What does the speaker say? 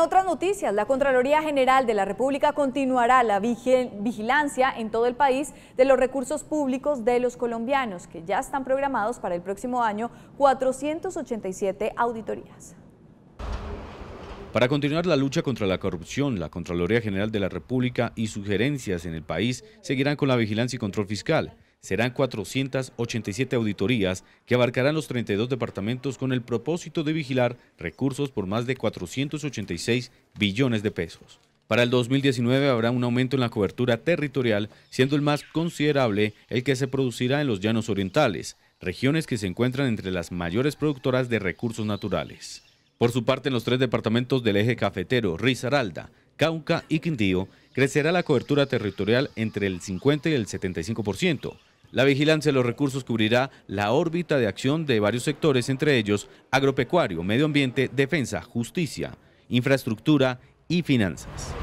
En otras noticias, la Contraloría General de la República continuará la vigilancia en todo el país de los recursos públicos de los colombianos, que ya están programados para el próximo año 487 auditorías. Para continuar la lucha contra la corrupción, la Contraloría General de la República y sus gerencias en el país seguirán con la vigilancia y control fiscal serán 487 auditorías que abarcarán los 32 departamentos con el propósito de vigilar recursos por más de 486 billones de pesos. Para el 2019 habrá un aumento en la cobertura territorial, siendo el más considerable el que se producirá en los llanos orientales, regiones que se encuentran entre las mayores productoras de recursos naturales. Por su parte, en los tres departamentos del eje cafetero, Rizaralda, Cauca y Quindío, crecerá la cobertura territorial entre el 50 y el 75%, la vigilancia de los recursos cubrirá la órbita de acción de varios sectores, entre ellos agropecuario, medio ambiente, defensa, justicia, infraestructura y finanzas.